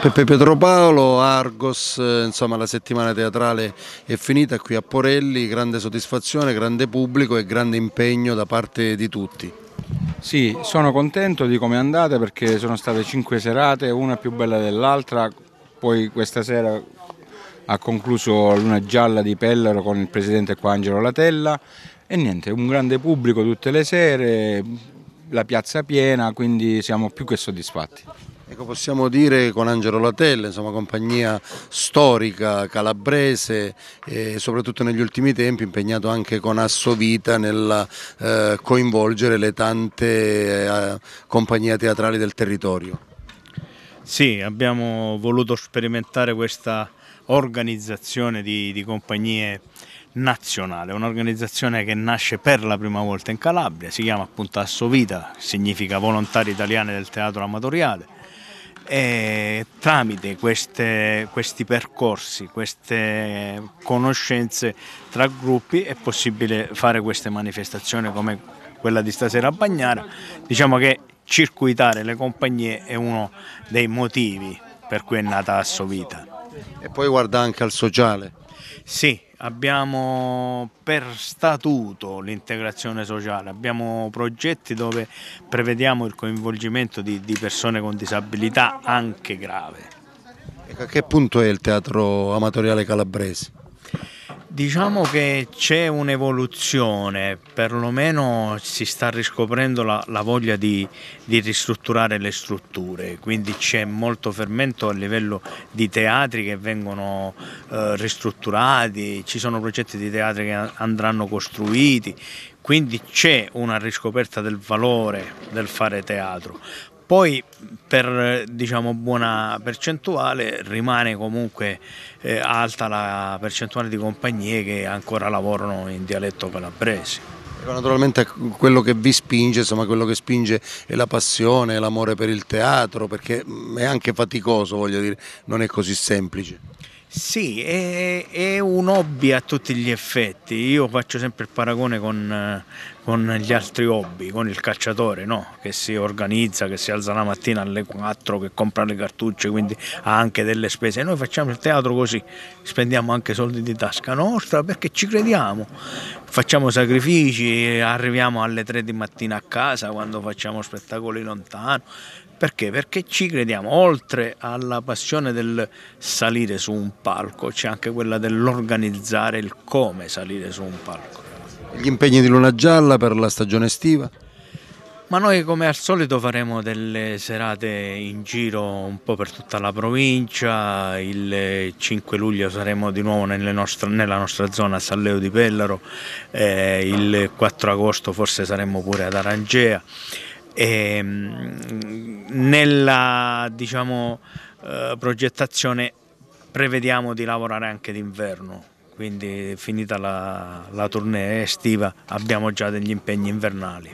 Peppe Pietropaolo, Argos, eh, insomma la settimana teatrale è finita qui a Porelli, grande soddisfazione, grande pubblico e grande impegno da parte di tutti. Sì, sono contento di come è andata perché sono state cinque serate, una più bella dell'altra, poi questa sera ha concluso Luna Gialla di Pellaro con il presidente qua Angelo Latella e niente, un grande pubblico tutte le sere, la piazza piena, quindi siamo più che soddisfatti. Ecco, possiamo dire con Angelo Latelle, insomma, compagnia storica calabrese e soprattutto negli ultimi tempi impegnato anche con Assovita nel eh, coinvolgere le tante eh, compagnie teatrali del territorio. Sì, abbiamo voluto sperimentare questa organizzazione di, di compagnie nazionale, un'organizzazione che nasce per la prima volta in Calabria, si chiama appunto Assovita, significa Volontari Italiani del Teatro Amatoriale e tramite queste, questi percorsi, queste conoscenze tra gruppi è possibile fare queste manifestazioni come quella di stasera a Bagnara. Diciamo che circuitare le compagnie è uno dei motivi per cui è nata Assovita. E poi guarda anche al sociale. Sì, abbiamo per statuto l'integrazione sociale, abbiamo progetti dove prevediamo il coinvolgimento di, di persone con disabilità anche grave. a che punto è il teatro amatoriale calabrese? Diciamo che c'è un'evoluzione, perlomeno si sta riscoprendo la, la voglia di, di, ristrutturare le strutture, quindi c'è molto fermento a livello di teatri che vengono eh, ristrutturati, ci sono progetti di teatri che andranno costruiti, quindi c'è una riscoperta del valore del fare teatro. Poi per diciamo, buona percentuale rimane comunque eh, alta la percentuale di compagnie che ancora lavorano in dialetto calabrese. Naturalmente quello che vi spinge, insomma quello che spinge è la passione, l'amore per il teatro, perché mm, è anche faticoso, voglio dire, non è così semplice. Sì, è, è, un hobby a tutti gli effetti. Io faccio sempre il paragone con, con gli altri hobby, con il cacciatore no? che si organizza, che si alza la mattina alle 4, che compra le cartucce, quindi ha anche delle spese. Noi facciamo il teatro così, spendiamo anche soldi di tasca nostra perché ci crediamo facciamo sacrifici, arriviamo alle 3 di mattina a casa quando facciamo spettacoli lontano. Perché? Perché ci crediamo, oltre alla passione del salire su un palco, c'è anche quella dell'organizzare il come salire su un palco. Gli impegni di Luna Gialla per la stagione estiva? Ma noi come al solito faremo delle serate in giro un po' per tutta la provincia, il 5 luglio saremo di nuovo nostre, nella nostra zona a San Leo di Pellaro, eh, il 4 agosto forse saremo pure ad Arangea. E, ehm, nella diciamo, eh, progettazione prevediamo di lavorare anche d'inverno quindi finita la, la tournée estiva abbiamo già degli impegni invernali.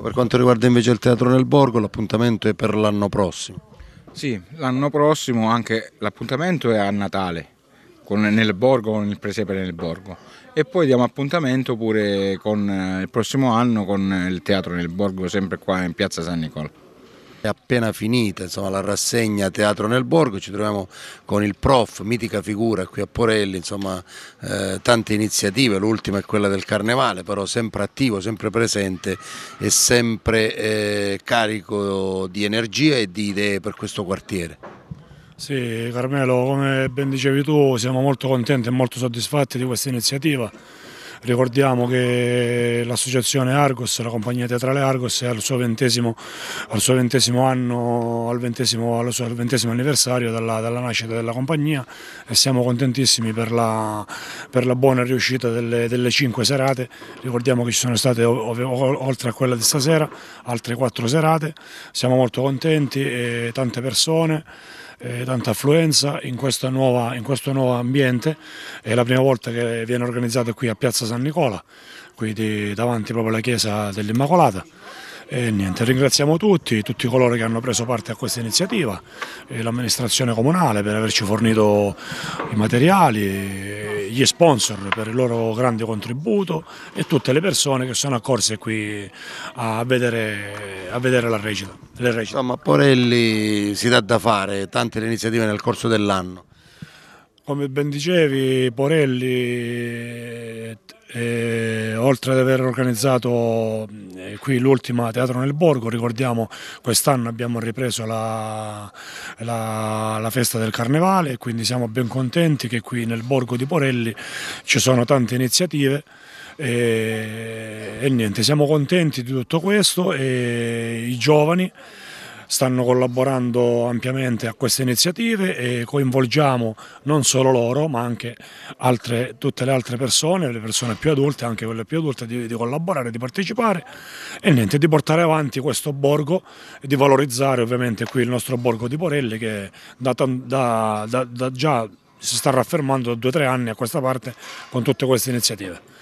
Per quanto riguarda invece il Teatro nel Borgo, l'appuntamento è per l'anno prossimo. Sì, l'anno prossimo anche l'appuntamento è a Natale, con, nel Borgo, con il presepe nel Borgo. E poi diamo appuntamento pure con, eh, il prossimo anno con il Teatro nel Borgo, sempre qua in piazza San Nicola. È appena finita insomma, la rassegna Teatro nel Borgo, ci troviamo con il prof, mitica figura qui a Porelli, insomma eh, tante iniziative, l'ultima è quella del Carnevale, però sempre attivo, sempre presente e sempre eh, carico di energia e di idee per questo quartiere. Sì Carmelo, come ben dicevi tu siamo molto contenti e molto soddisfatti di questa iniziativa Ricordiamo che l'associazione Argos, la compagnia teatrale Argos è al suo ventesimo, al suo ventesimo anno, al ventesimo, al suo, al ventesimo anniversario dalla, dalla, nascita della compagnia e siamo contentissimi per la, per la buona riuscita delle, delle, cinque serate. Ricordiamo che ci sono state, oltre a quella di stasera, altre quattro serate. Siamo molto contenti, tante persone eh, tanta affluenza in, nuova, in, questo nuovo ambiente, è la prima volta che viene organizzato qui a Piazza San Nicola, quindi davanti proprio alla chiesa dell'Immacolata. E niente, ringraziamo tutti, tutti coloro che hanno preso parte a questa iniziativa, eh, l'amministrazione comunale per averci fornito i materiali gli sponsor per il loro grande contributo e tutte le persone che sono accorse qui a vedere, a vedere la recita, le recite. Insomma, Porelli si dà da fare tante le iniziative nel corso dell'anno. Come ben dicevi, Porelli e, oltre ad aver organizzato eh, qui l'ultima Teatro nel Borgo, ricordiamo quest'anno abbiamo ripreso la, la, la, festa del Carnevale, quindi siamo ben contenti che qui nel Borgo di Porelli ci sono tante iniziative. E, e niente, siamo contenti di tutto questo e i giovani stanno collaborando ampiamente a queste iniziative e coinvolgiamo non solo loro ma anche altre, tutte le altre persone, le persone più adulte, anche quelle più adulte, di, di collaborare, di partecipare e niente, di portare avanti questo borgo e di valorizzare ovviamente qui il nostro borgo di Porelli che da, da, da, da già si sta raffermando da due o tre anni a questa parte con tutte queste iniziative.